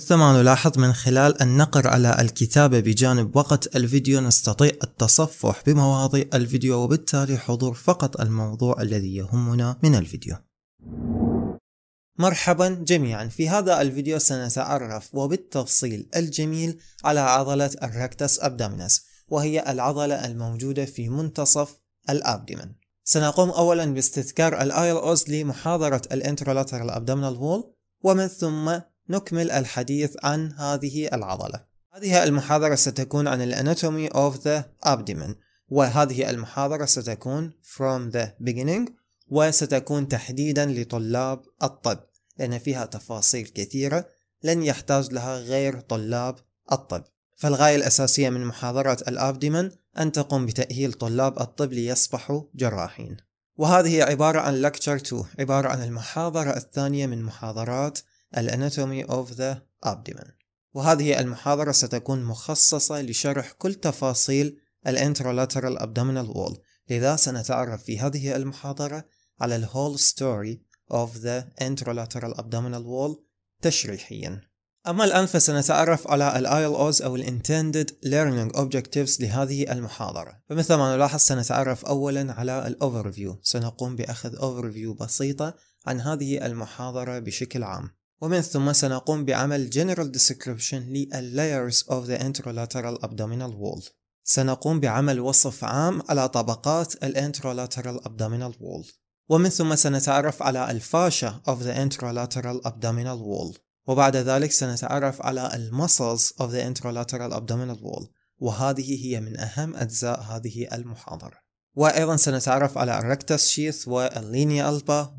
مثل ما نلاحظ من خلال النقر على الكتابة بجانب وقت الفيديو نستطيع التصفح بمواضيع الفيديو وبالتالي حضور فقط الموضوع الذي يهمنا من الفيديو مرحبا جميعا في هذا الفيديو سنتعرف وبالتفصيل الجميل على عضلة الركتس أبدامنس وهي العضلة الموجودة في منتصف الأبدمن سنقوم أولا باستذكار الآيل أوز لمحاضرة الانترولاترال أبدامينال وول ومن ثم نكمل الحديث عن هذه العضلة هذه المحاضرة ستكون عن الاناتومي of the abdomen وهذه المحاضرة ستكون from the beginning وستكون تحديدا لطلاب الطب لأن فيها تفاصيل كثيرة لن يحتاج لها غير طلاب الطب فالغاية الأساسية من محاضرة الأبدمن أن تقوم بتأهيل طلاب الطب ليصبحوا جراحين وهذه عبارة عن لكتشر 2 عبارة عن المحاضرة الثانية من محاضرات Anatomy of the Abdomen وهذه المحاضرة ستكون مخصصة لشرح كل تفاصيل الانترولاترال abdominal wall لذا سنتعرف في هذه المحاضرة على الهول ستوري of the anterolateral abdominal wall تشريحيا أما الآن فسنتعرف على الـ ILOs أو الـ Intended Learning Objectives لهذه المحاضرة فمثل ما نلاحظ سنتعرف أولا على ال Overview سنقوم بأخذ Overview بسيطة عن هذه المحاضرة بشكل عام ومن ثم سنقوم بعمل General Description Layers of the Interlateral Abdominal Wall سنقوم بعمل وصف عام على طبقات Interlateral abdominal wall ومن ثم سنتعرف على الفاشة of the interlateral abdominal wall وبعد ذلك سنتعرف على المسلز of the interlateral abdominal wall وهذه هي من أهم أجزاء هذه المحاضرة وأيضا سنتعرف على الركتس شيث واللينيا ألبا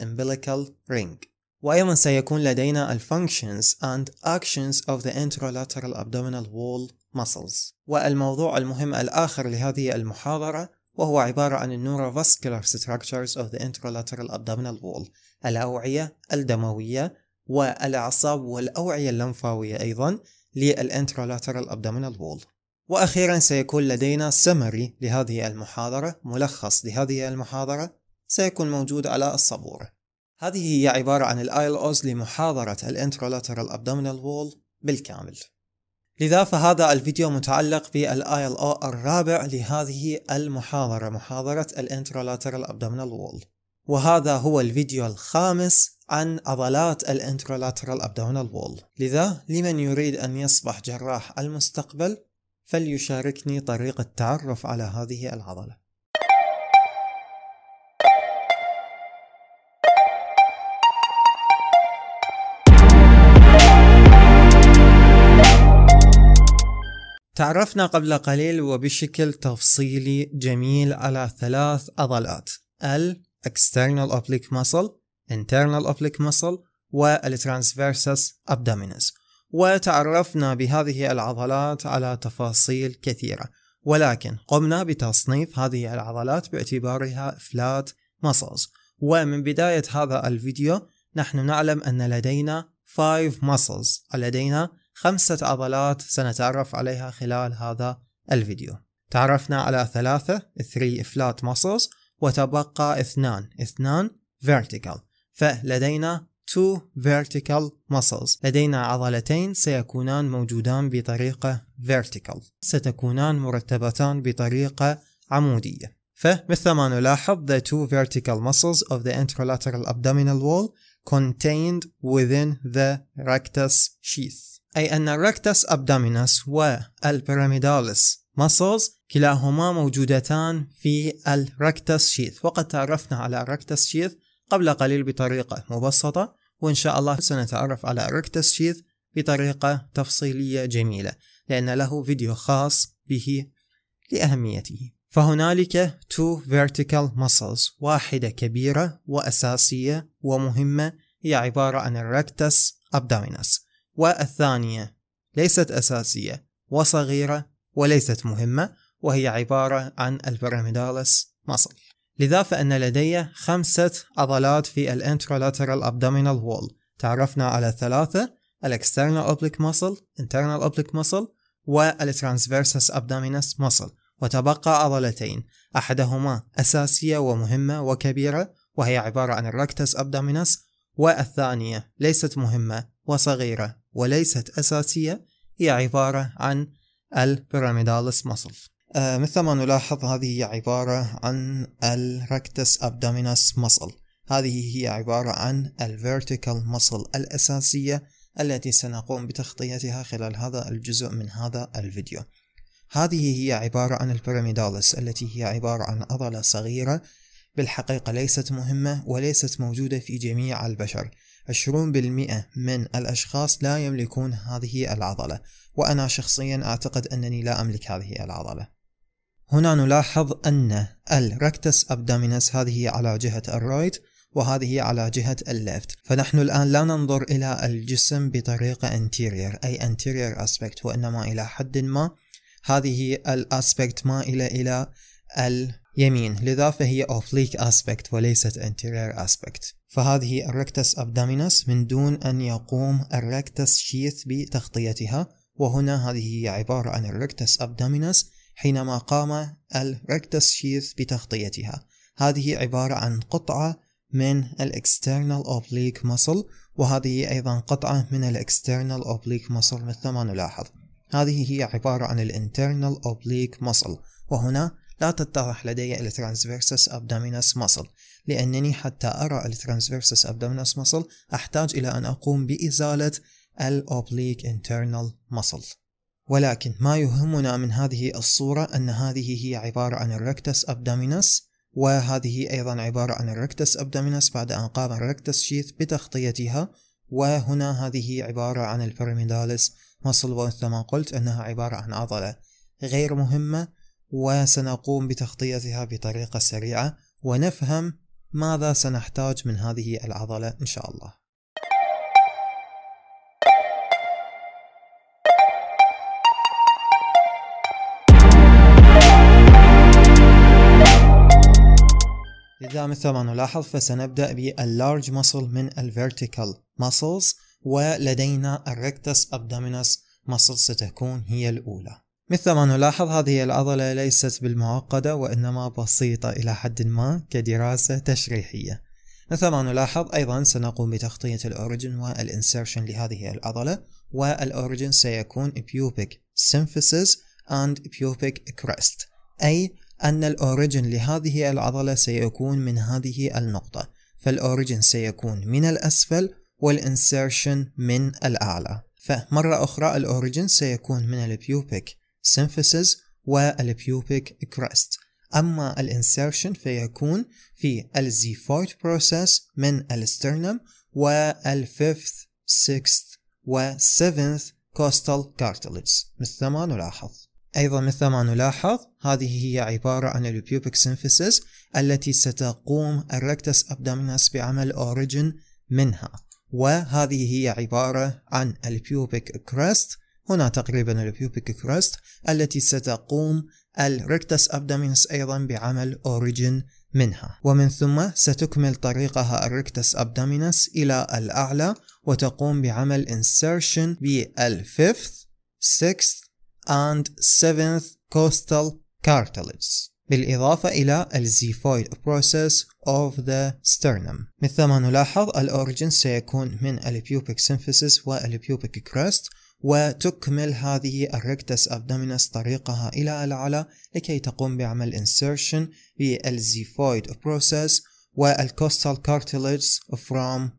Umbilical رينج وأيضا سيكون لدينا ال functions and actions of the interlateral abdominal wall muscles والموضوع المهم الآخر لهذه المحاضرة وهو عبارة عن neurovascular structures of the interlateral abdominal wall الأوعية الدموية والأعصاب والأوعية اللمفاوية أيضا intralateral abdominal wall وأخيرا سيكون لدينا summary لهذه المحاضرة ملخص لهذه المحاضرة سيكون موجود على الصبورة هذه هي عبارة عن الآيل أوز لمحاضرة الانترولاترال ابدومينال وول بالكامل لذا فهذا الفيديو متعلق بالآيل أو الرابع لهذه المحاضرة محاضرة الانترولاترال ابدومينال وول وهذا هو الفيديو الخامس عن عضلات الانترولاترال ابدومينال وول لذا لمن يريد أن يصبح جراح المستقبل فليشاركني طريقة التعرف على هذه العضلة تعرفنا قبل قليل وبشكل تفصيلي جميل على ثلاث عضلات ال external oblique muscle internal oblique muscle والترانسفيرسس abdominis وتعرفنا بهذه العضلات على تفاصيل كثيرة ولكن قمنا بتصنيف هذه العضلات باعتبارها flat muscles ومن بداية هذا الفيديو نحن نعلم أن لدينا 5 muscles لدينا خمسة عضلات سنتعرف عليها خلال هذا الفيديو تعرفنا على ثلاثة 3 flat muscles وتبقى اثنان اثنان vertical فلدينا 2 vertical muscles لدينا عضلتين سيكونان موجودان بطريقة vertical ستكونان مرتبتان بطريقة عمودية فمثل ما نلاحظ the two vertical muscles of the anterolateral abdominal wall contained within the rectus sheath أي أن الركتس أبدامينس والبيراميداليس muscles كلاهما موجودتان في الركتس شيث وقد تعرفنا على الركتس شيث قبل قليل بطريقة مبسطة وإن شاء الله سنتعرف على الركتس شيث بطريقة تفصيلية جميلة لأن له فيديو خاص به لأهميته فهنالك two vertical muscles واحدة كبيرة وأساسية ومهمة هي عبارة عن الركتس abdominis والثانية ليست أساسية وصغيرة وليست مهمة وهي عبارة عن البراميدالس مصل لذا فإن لدي خمسة عضلات في الانترولاترال abdominal wall تعرفنا على ثلاثة الاكسترنال oblique muscle internal oblique muscle والترانسفيرسس ابدومينس muscle وتبقى عضلتين أحدهما أساسية ومهمة وكبيرة وهي عبارة عن الركتس ابدومينس والثانية ليست مهمة وصغيرة وليست أساسية هي عبارة عن البيراميدالس مصل آه مثل ما نلاحظ هذه هي عبارة عن الركتس أبدامينس مصل هذه هي عبارة عن الفيرتيكال مصل الأساسية التي سنقوم بتغطيتها خلال هذا الجزء من هذا الفيديو هذه هي عبارة عن البيراميدالس التي هي عبارة عن عضلة صغيرة بالحقيقة ليست مهمة وليست موجودة في جميع البشر 20% من الأشخاص لا يملكون هذه العضلة وأنا شخصيا أعتقد أنني لا أملك هذه العضلة هنا نلاحظ أن الركتس أبدامينس هذه على جهة الرايت وهذه على جهة الليفت فنحن الآن لا ننظر إلى الجسم بطريقة انتيرير أي انتيرير أسبكت وإنما إلى حد ما هذه الأسبكت مائلة إلى اليمين لذا فهي أوفليك أسبكت وليست انتيرير أسبكت فهذه الركتس أبدامينس من دون أن يقوم الركتس شيث بتغطيتها وهنا هذه هي عبارة عن الركتس أبدامينس حينما قام الركتس شيث بتغطيتها هذه عبارة عن قطعة من الاكسترنال اوبليك muscle وهذه أيضا قطعة من الاكسترنال اوبليك muscle مثل ما نلاحظ هذه هي عبارة عن الانترنال اوبليك muscle وهنا لا تتضح لدي الترانسفيرسس ابدامينس muscle لأنني حتى أرى الترانسفيرسس abdominus muscle أحتاج إلى أن أقوم بإزالة الأوبليك internal muscle ولكن ما يهمنا من هذه الصورة أن هذه هي عبارة عن الركتس أبدامينس وهذه أيضا عبارة عن الركتس أبدامينس بعد أن قام الركتس شيث بتغطيتها وهنا هذه عبارة Pyramidalis Muscle مصل ما قلت أنها عبارة عن عضلة غير مهمة وسنقوم بتغطيتها بطريقة سريعة ونفهم ماذا سنحتاج من هذه العضلة إن شاء الله إذا مثل ما نلاحظ فسنبدأ باللارج muscle من vertical muscles ولدينا الrectus abdominis muscle ستكون هي الأولى مثل ما نلاحظ هذه العضلة ليست بالمعقدة وإنما بسيطة إلى حد ما كدراسة تشريحية مثل ما نلاحظ أيضا سنقوم بتغطية الأوريجن والإنسيرشن لهذه العضلة والأوريجن سيكون pubic symphysis and pubic crest أي أن الأوريجن لهذه العضلة سيكون من هذه النقطة فالأوريجن سيكون من الأسفل والإنسيرشن من الأعلى فمرة أخرى الأوريجن سيكون من البيوبيك سينفيسز والبيوبيك كريست أما الانسيرشن فيكون في الزيفويد بروسيس من الاسترنم والفيفث سيكست وسيفنث كوستال كارتلج مثل ما نلاحظ أيضا مثل ما نلاحظ هذه هي عبارة عن البيوبيك سينفيسز التي ستقوم الركتس أبدومينس بعمل أوريجن منها وهذه هي عبارة عن البيوبيك كريست هنا تقريبا البيوبيك كراست التي ستقوم الريكتس أبدومينس أيضا بعمل أوريجين منها ومن ثم ستكمل طريقها الريكتس أبدومينس إلى الأعلى وتقوم بعمل insertion بالفيفث 6th and 7th costal cartilages بالإضافة إلى الزيفويد بروسيس of the sternum مثل ما نلاحظ الأوريجين سيكون من البيوبيك سينفيسيس والبيوبيك كراست وتكمل هذه الركتس ابدومينس طريقها الى الاعلى لكي تقوم بعمل insertion بالزيفويد process والكوستال cartilage from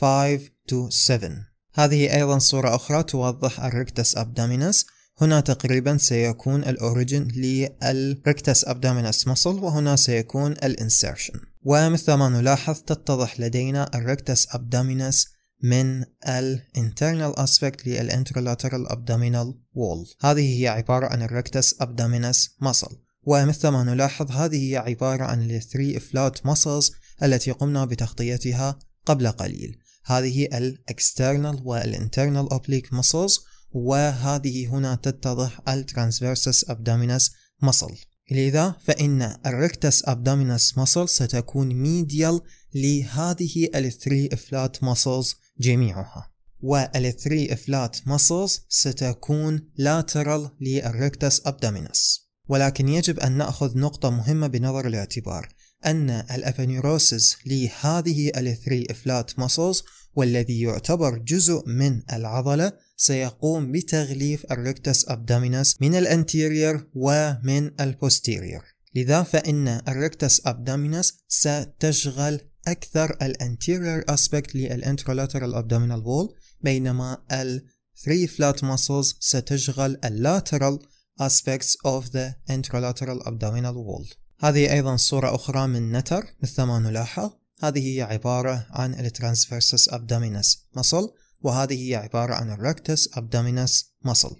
5 to 7 هذه ايضا صورة اخرى توضح الركتس ابدومينس هنا تقريبا سيكون الاوريجن للركتس ابدومينس مصل وهنا سيكون الانسيرشن ومثل ما نلاحظ تتضح لدينا الركتس ابدومينس من ال internal aspect لل interlateral abdominal wall هذه هي عبارة عن الrectus abdominis muscle ومثل ما نلاحظ هذه هي عبارة عن ال 3 flat muscles التي قمنا بتغطيتها قبل قليل هذه ال external وال internal oblique muscles وهذه هنا تتضح ال transversus abdominis muscle لذا فإن الركتس أبدامينس مصل ستكون ميديال لهذه الثري إفلات مصلز جميعها والثري إفلات مصلز ستكون لاترال للركتس أبدامينس ولكن يجب أن نأخذ نقطة مهمة بنظر الاعتبار أن الأبنيروسيس لهذه الثري إفلات مصلز والذي يعتبر جزء من العضلة سيقوم بتغليف الريكتس ابدامينس من الأنتيرير ومن البوستيرير لذا فإن الريكتس ابدامينس ستشغل أكثر الأنتيرير أسبكت للانترولاترال ابدامينال وول بينما ال 3 flat muscles ستشغل اللاترال aspects of the intralateral abdominal wall هذه أيضا صورة أخرى من نتر مثل ما نلاحظ هذه هي عبارة عن الترانسفيرسس abdominis muscle وهذه هي عبارة عن الركتس abdominis muscle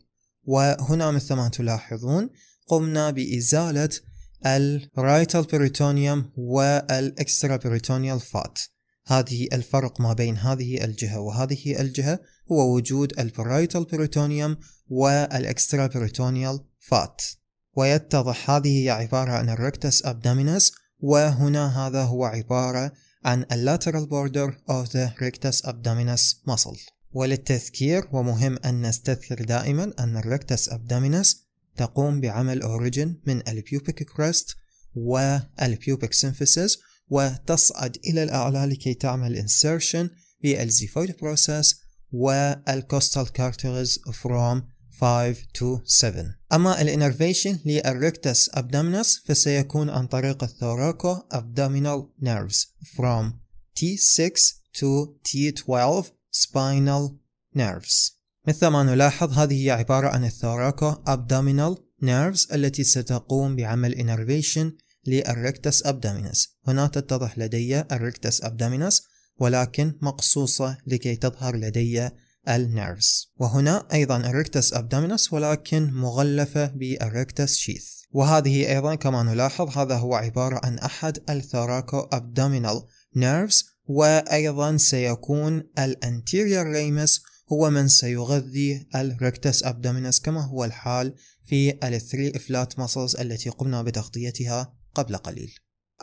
وهنا مثل ما تلاحظون قمنا بإزالة الرايتال بريتونيوم والاكسترا بريتونيال فات هذه الفرق ما بين هذه الجهة وهذه الجهة هو وجود البرايتال بريتونيوم والاكسترا بريتونيال فات ويتضح هذه هي عبارة عن الركتس أبدامينس وهنا هذا هو عبارة عن lateral border of the rectus abdominis muscle وللتذكير ومهم أن نستذكر دائما أن rectus abdominis تقوم بعمل origin من البيوبيك كريست والبيوبيك سينفيسيس وتصعد إلى الأعلى لكي تعمل insertion بالزيفويد بروسيس والكوستال كارترز from 5 to 7 أما الانرفيشن للريكتس abdominis فسيكون عن طريق الثوراكو abdominal nerves from T6 to T12 spinal nerves مثل ما نلاحظ هذه هي عبارة عن الثوراكو abdominal nerves التي ستقوم بعمل innervation للريكتس abdominis هنا تتضح لدي الريكتس abdominis ولكن مقصوصة لكي تظهر لدي النيرفز وهنا أيضا الريكتس أبدومينس ولكن مغلفة بالريكتس شيث وهذه أيضا كما نلاحظ هذا هو عبارة عن أحد الثوراكو أبدومينال نيرفز وأيضا سيكون الانتيريور ريمس هو من سيغذي الريكتس أبدومينس كما هو الحال في الثري فلات ماسلز التي قمنا بتغطيتها قبل قليل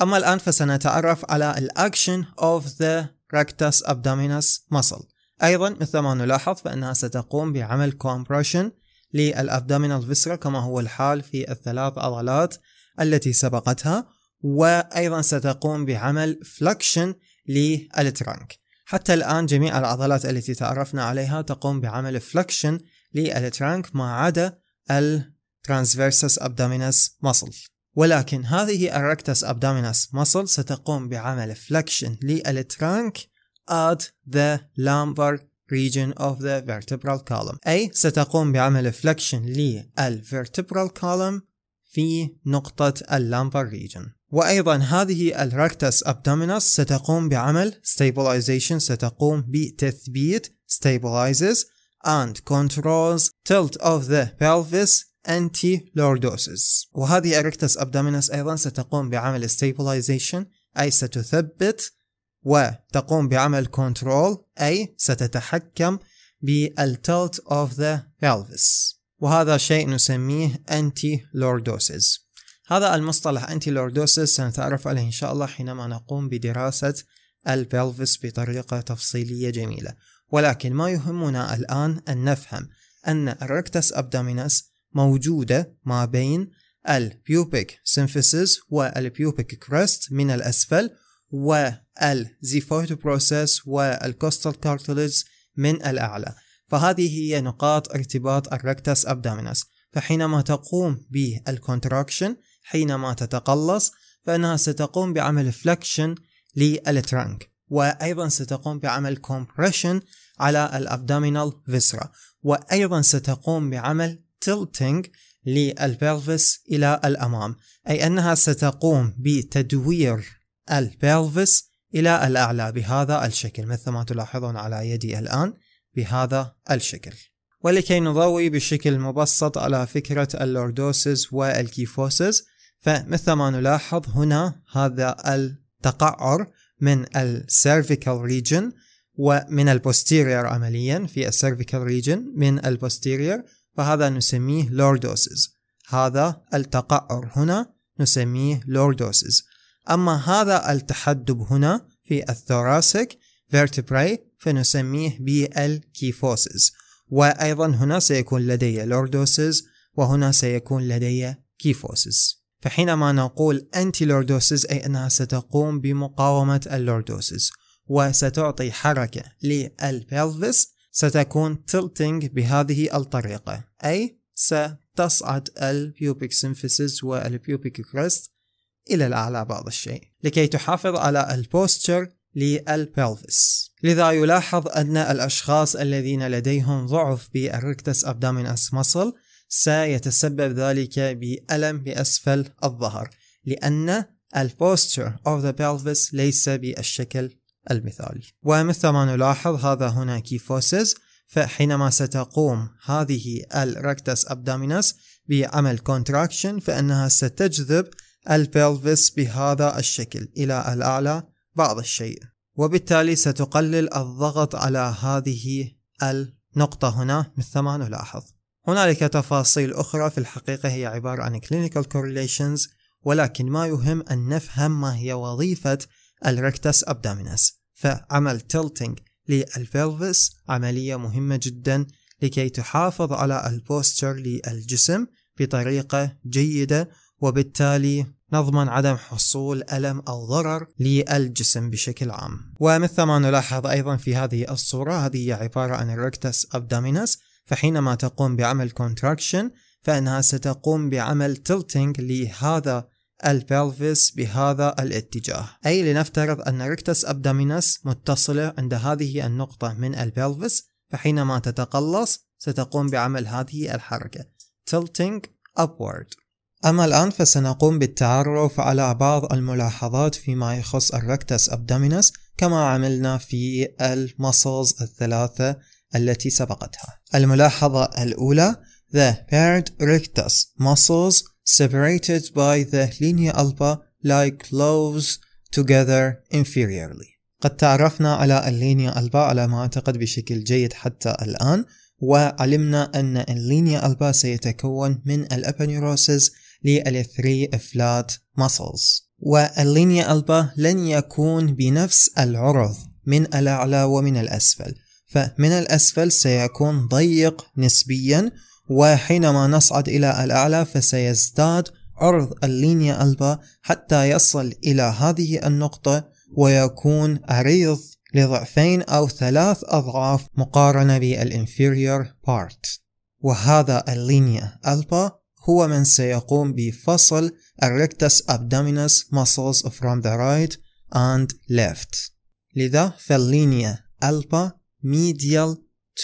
أما الآن فسنتعرف على الأكشن of the rectus abdominis muscle أيضا مثل ما نلاحظ فإنها ستقوم بعمل compression للأبدومينال فيسرا كما هو الحال في الثلاث عضلات التي سبقتها وأيضا ستقوم بعمل فلكشن للترنك حتى الآن جميع العضلات التي تعرفنا عليها تقوم بعمل فلكشن للترنك ما عدا الترانسفيرسس أبدومينس مصل ولكن هذه الركتس أبدومينس مصل ستقوم بعمل فلكشن للترنك at the lumbar region of the vertebral column أي ستقوم بعمل flexion لل vertebral column في نقطة اللامبر region وأيضا هذه الركتس abdominis ستقوم بعمل stabilization ستقوم بتثبيت stabilizes and controls tilt of the pelvis anti-lordosis وهذه الركتس abdominis أيضا ستقوم بعمل stabilization أي ستثبت وتقوم بعمل كنترول أي ستتحكم بالتلت of the pelvis وهذا شيء نسميه anti lordosis هذا المصطلح anti lordosis سنتعرف عليه إن شاء الله حينما نقوم بدراسة البلفس بطريقة تفصيلية جميلة ولكن ما يهمنا الآن أن نفهم أن الركتس أبدامينس موجودة ما بين البيوبيك سينفيسيس والبيوبيك كريست من الأسفل والزيفورت بروسيس والكوستال كارتلز من الأعلى فهذه هي نقاط ارتباط الركتس أبدامينس فحينما تقوم بالكونتراكشن حينما تتقلص فإنها ستقوم بعمل فلكشن للترنك وأيضا ستقوم بعمل كومبريشن على الأبدامينال فيسرا وأيضا ستقوم بعمل تلتنج للبلفس إلى الأمام أي أنها ستقوم بتدوير البيلفس إلى الأعلى بهذا الشكل مثل ما تلاحظون على يدي الآن بهذا الشكل ولكي نضوي بشكل مبسط على فكرة اللوردوسز والكيفوسز فمثل ما نلاحظ هنا هذا التقعر من السيرفيكال ريجن ومن البوستيرير عمليا في السيرفيكال ريجن من البوستيرير فهذا نسميه لوردوسز هذا التقعر هنا نسميه لوردوسز أما هذا التحدب هنا في الثوراسيك vertebrae فنسميه بالكيفوسز وأيضا هنا سيكون لدي لوردوسز وهنا سيكون لدي كيفوسز فحينما نقول أنتي لوردوسز أي أنها ستقوم بمقاومة اللوردوسز وستعطي حركة للبلفس ستكون تلتنج بهذه الطريقة أي ستصعد البيوبيك سينفيسز والبيوبيك كريست إلى الأعلى بعض الشيء لكي تحافظ على البوستشر للبلفس لذا يلاحظ أن الأشخاص الذين لديهم ضعف بالركتس أبدامينس مصل سيتسبب ذلك بألم بأسفل الظهر لأن البوستشر of the pelvis ليس بالشكل المثالي ومثل ما نلاحظ هذا هنا كيفوسز فحينما ستقوم هذه الركتس أبدامينس بعمل كونتراكشن فإنها ستجذب البلفس بهذا الشكل إلى الأعلى بعض الشيء وبالتالي ستقلل الضغط على هذه النقطة هنا مثل ما نلاحظ هنالك تفاصيل أخرى في الحقيقة هي عبارة عن clinical correlations ولكن ما يهم أن نفهم ما هي وظيفة الركتس أبدامينس فعمل tilting للبلفس عملية مهمة جدا لكي تحافظ على البوستر للجسم بطريقة جيدة وبالتالي نضمن عدم حصول ألم أو ضرر للجسم بشكل عام ومثل ما نلاحظ أيضا في هذه الصورة هذه هي عبارة عن الركتس أبدامينس فحينما تقوم بعمل كونتراكشن فإنها ستقوم بعمل تلتينج لهذا البلفس بهذا الاتجاه أي لنفترض أن ركتس أبدامينس متصلة عند هذه النقطة من البلفس فحينما تتقلص ستقوم بعمل هذه الحركة tilting upward أما الآن فسنقوم بالتعرف على بعض الملاحظات فيما يخص الركتس أبدامينس كما عملنا في المصلز الثلاثة التي سبقتها الملاحظة الأولى The paired rectus muscles separated by the linea alba like lobes together inferiorly قد تعرفنا على اللينيا ألبا على ما أعتقد بشكل جيد حتى الآن وعلمنا أن اللينيا ألبا سيتكون من الأبنيروسز لل3 flat muscles واللينيا ألبا لن يكون بنفس العرض من الأعلى ومن الأسفل فمن الأسفل سيكون ضيق نسبيا وحينما نصعد إلى الأعلى فسيزداد عرض اللينيا ألبا حتى يصل إلى هذه النقطة ويكون عريض لضعفين أو ثلاث أضعاف مقارنة بالإنفيريور بارت وهذا اللينيا ألبا هو من سيقوم بفصل الريكتس abdominis muscles from the right and left لذا فاللينيا ألبا medial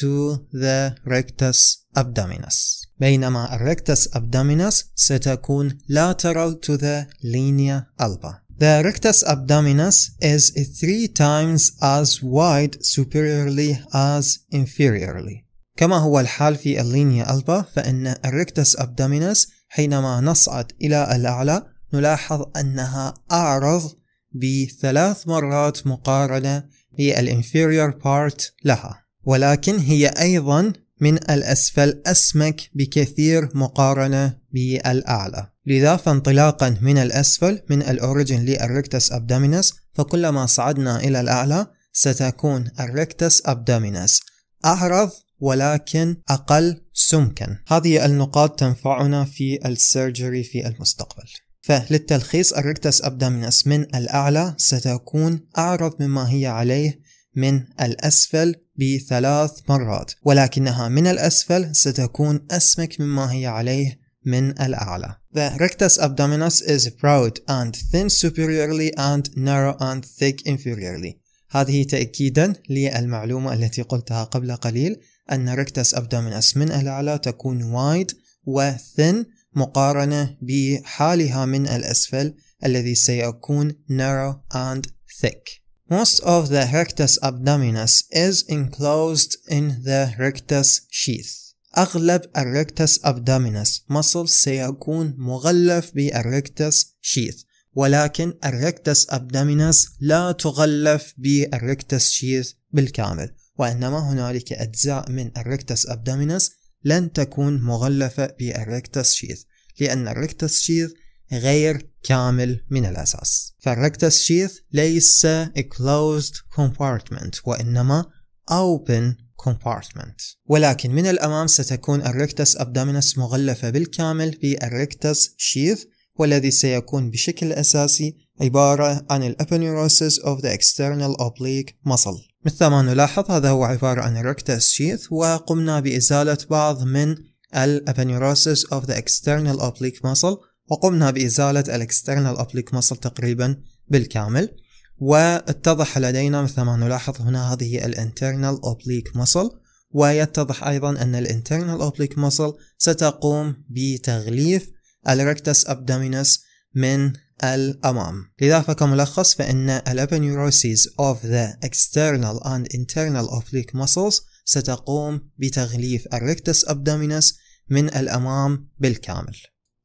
to the rectus abdominis بينما الريكتس abdominis ستكون lateral to the linea alba The rectus abdominis is three times as wide superiorly as inferiorly كما هو الحال في اللينيا ألبا فإن الريكتس أبدامينس حينما نصعد إلى الأعلى نلاحظ أنها أعرض بثلاث مرات مقارنة بالإنفيريور بارت لها ولكن هي أيضا من الأسفل أسمك بكثير مقارنة بالأعلى لذا فانطلاقا من الأسفل من الأوريجين للريكتس أبدامينس فكلما صعدنا إلى الأعلى ستكون الريكتس أبدامينس أعرض ولكن أقل سمكا هذه النقاط تنفعنا في السيرجري في المستقبل فللتلخيص الركتس أبدا من أسمن الأعلى ستكون أعرض مما هي عليه من الأسفل بثلاث مرات ولكنها من الأسفل ستكون أسمك مما هي عليه من الأعلى. The rectus abdominis is broad and thin superiorly and narrow and thick inferiorly. هذه تأكيدا للمعلومة التي قلتها قبل قليل أن ريكتس أبدومينس من الأعلى تكون وايد وثن مقارنة بحالها من الأسفل الذي سيكون narrow and thick. Most of the rectus abdominis is enclosed in the rectus sheath. أغلب الريكتس abdominis مصل سيكون مغلف بالريكتس sheath ولكن الريكتس abdominis لا تغلف بالريكتس sheath بالكامل وإنما هنالك أجزاء من الريكتس أبدومينس لن تكون مغلفة بالريكتس شيث لأن الريكتس شيث غير كامل من الأساس فالريكتس شيث ليس closed compartment وإنما open compartment ولكن من الأمام ستكون الريكتس أبدومينس مغلفة بالكامل بالريكتس شيث والذي سيكون بشكل أساسي عبارة عن الأبنيروسيس of the external oblique muscle مثل ما نلاحظ هذا هو عبارة عن رك شيث وقمنا بإزالة بعض من الابنيروسيس of the external oblique muscle وقمنا بإزالة الاكسترنال oblique muscle تقريبا بالكامل واتضح لدينا مثل ما نلاحظ هنا هذه الانترنال oblique muscle ويتضح أيضا أن الانترنال oblique muscle ستقوم بتغليف الركتس abdominis من الأمام لذا فكملخص فإن الأبنيوروسيز of the external and internal oblique muscles ستقوم بتغليف الريكتس أبدومينس من الأمام بالكامل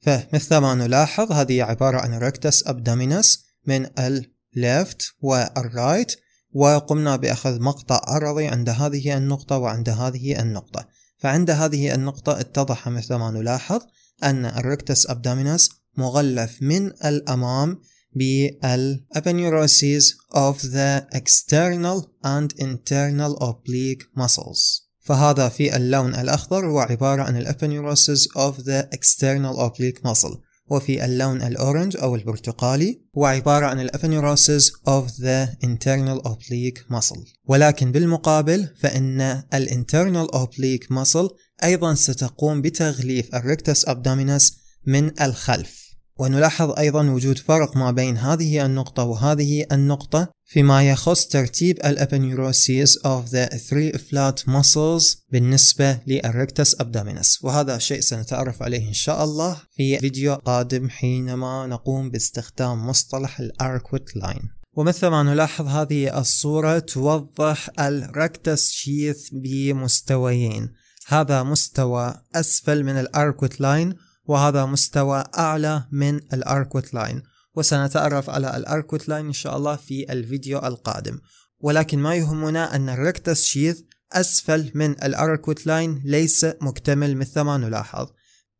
فمثل ما نلاحظ هذه عبارة عن ريكتس أبدومينس من الليفت والرايت وقمنا بأخذ مقطع عرضي عند هذه النقطة وعند هذه النقطة فعند هذه النقطة اتضح مثل ما نلاحظ أن الريكتس أبدومينس مغلف من الأمام بالapenneurosis of the external and internal oblique muscles فهذا في اللون الأخضر هو عبارة عن الابنيوروسيس of the external oblique muscle وفي اللون الأورنج أو البرتقالي هو عبارة عن الابنيوروسيس of the internal oblique muscle ولكن بالمقابل فإن internal oblique muscle أيضا ستقوم بتغليف الريكتس abdominis من الخلف ونلاحظ أيضا وجود فرق ما بين هذه النقطة وهذه النقطة فيما يخص ترتيب الأبنيروسيس of the three flat muscles بالنسبة للريكتس أبدامينس وهذا شيء سنتعرف عليه إن شاء الله في فيديو قادم حينما نقوم باستخدام مصطلح الاركوت لاين ومثل ما نلاحظ هذه الصورة توضح الركتس شيث بمستويين هذا مستوى أسفل من الأركوت لاين وهذا مستوى أعلى من الأركوت لاين وسنتعرف على الأركوت لاين إن شاء الله في الفيديو القادم ولكن ما يهمنا أن الركتس شيث أسفل من الأركوت لاين ليس مكتمل مثل ما نلاحظ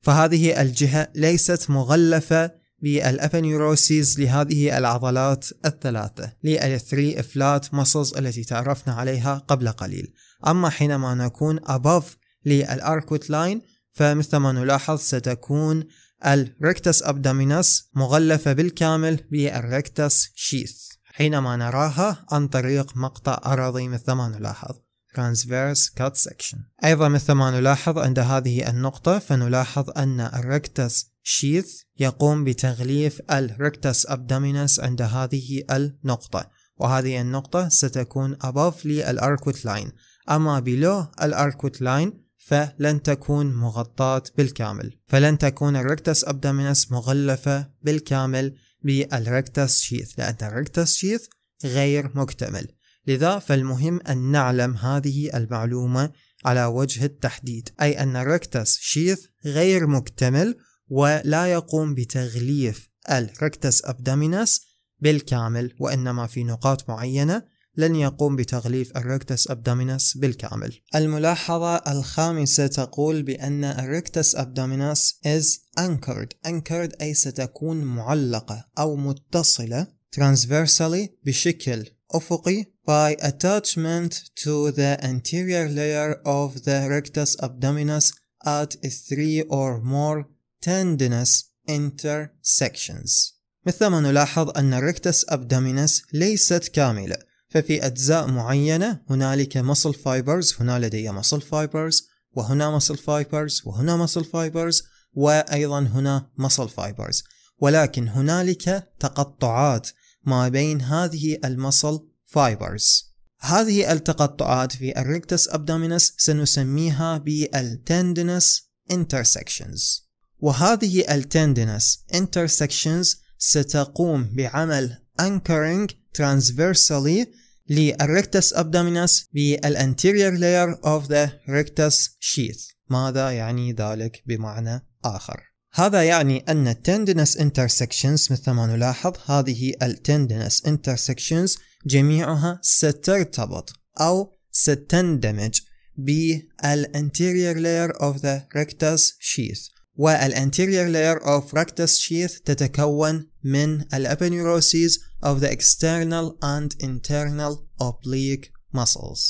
فهذه الجهة ليست مغلفة بالأبنيوروسيز لهذه العضلات الثلاثة للثري فلات مسلز التي تعرفنا عليها قبل قليل أما حينما نكون above للأركوت لاين فمثل ما نلاحظ ستكون الريكتس ابدامينس مغلفة بالكامل بالريكتس شيث حينما نراها عن طريق مقطع أراضي مثل ما نلاحظ transverse cut section أيضا مثل ما نلاحظ عند هذه النقطة فنلاحظ أن الريكتس شيث يقوم بتغليف الريكتس ابدامينس عند هذه النقطة وهذه النقطة ستكون above للأركوت لاين أما below الأركوت لاين فلن تكون مغطاة بالكامل فلن تكون الركتس أبدامينس مغلفة بالكامل بالركتس شيث لأن الركتس شيث غير مكتمل لذا فالمهم أن نعلم هذه المعلومة على وجه التحديد أي أن الركتس شيث غير مكتمل ولا يقوم بتغليف الركتس أبدامينس بالكامل وإنما في نقاط معينة لن يقوم بتغليف الركتس أبدومينس بالكامل الملاحظة الخامسة تقول بأن الركتس أبدومينس is anchored anchored أي ستكون معلقة أو متصلة transversally بشكل أفقي by attachment to the anterior layer of the rectus abdominis at three or more tendinous intersections مثل ما نلاحظ أن الركتس أبدومينس ليست كاملة ففي أجزاء معينة هنالك muscle fibers هنا لدي muscle fibers وهنا muscle fibers وهنا muscle fibers وأيضا هنا muscle fibers ولكن هنالك تقطعات ما بين هذه المصل فايبرز هذه التقطعات في الريكتس أبدامينس سنسميها بالتندنس intersections وهذه التندنس intersections ستقوم بعمل anchoring transversally للrectus abdominis بالanterior layer of the rectus sheath ماذا يعني ذلك بمعنى آخر؟ هذا يعني أن tendinous intersections مثل ما نلاحظ هذه التندنس intersections جميعها سترتبط أو ستندمج بالanterior layer of the rectus sheath والanterior layer of rectus sheath تتكون من الابنيوروسيز of the external and internal oblique muscles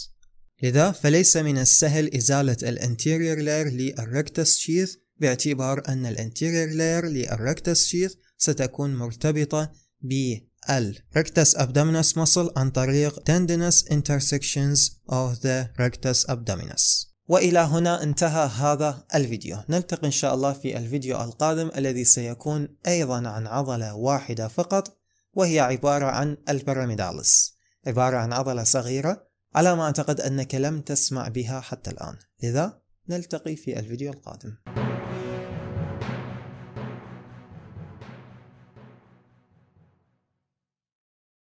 لذا فليس من السهل إزالة anterior layer rectus sheath باعتبار أن anterior layer rectus sheath ستكون مرتبطة rectus abdominis muscle عن طريق tendinous intersections of the rectus abdominis وإلى هنا انتهى هذا الفيديو نلتقي إن شاء الله في الفيديو القادم الذي سيكون أيضا عن عضلة واحدة فقط وهي عبارة عن البراميدالس عبارة عن عضلة صغيرة على ما أعتقد أنك لم تسمع بها حتى الآن لذا نلتقي في الفيديو القادم